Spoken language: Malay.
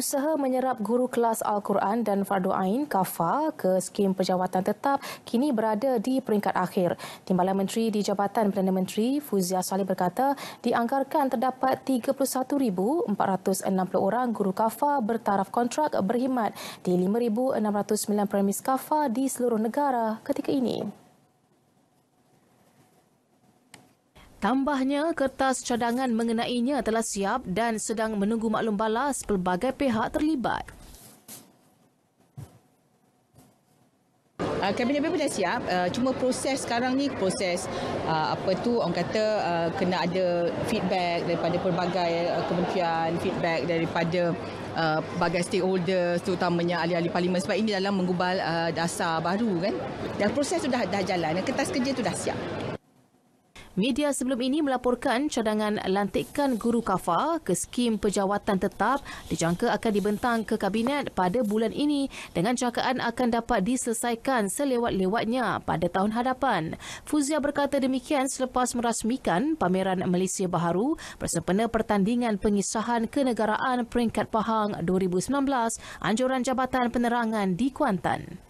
Usaha menyerap guru kelas Al-Quran dan Fardu Ain Kafa ke skim perjawatan tetap kini berada di peringkat akhir. Timbalan Menteri di Jabatan Perdana Menteri Fuzia Salih berkata dianggarkan terdapat 31,460 orang guru Kafa bertaraf kontrak berkhidmat di 5,690 premis Kafa di seluruh negara ketika ini. Tambahnya, kertas cadangan mengenainya telah siap dan sedang menunggu maklum balas pelbagai pihak terlibat. Uh, kabinet baru dah siap uh, cuma proses sekarang ni proses uh, apa tu orang kata uh, kena ada feedback daripada pelbagai uh, kementerian feedback daripada pelbagai uh, stakeholder terutamanya ahli-ahli parlimen sebab ini dalam mengubal uh, dasar baru kan dan proses sudah dah jalan kertas kerja tu dah siap Media sebelum ini melaporkan cadangan lantikan guru KAFA ke skim pejawatan tetap dijangka akan dibentang ke Kabinet pada bulan ini dengan jangkaan akan dapat diselesaikan selewat-lewatnya pada tahun hadapan. Fuzia berkata demikian selepas merasmikan pameran Malaysia Baharu bersempena pertandingan pengisahan kenegaraan peringkat Pahang 2019 anjuran Jabatan Penerangan di Kuantan.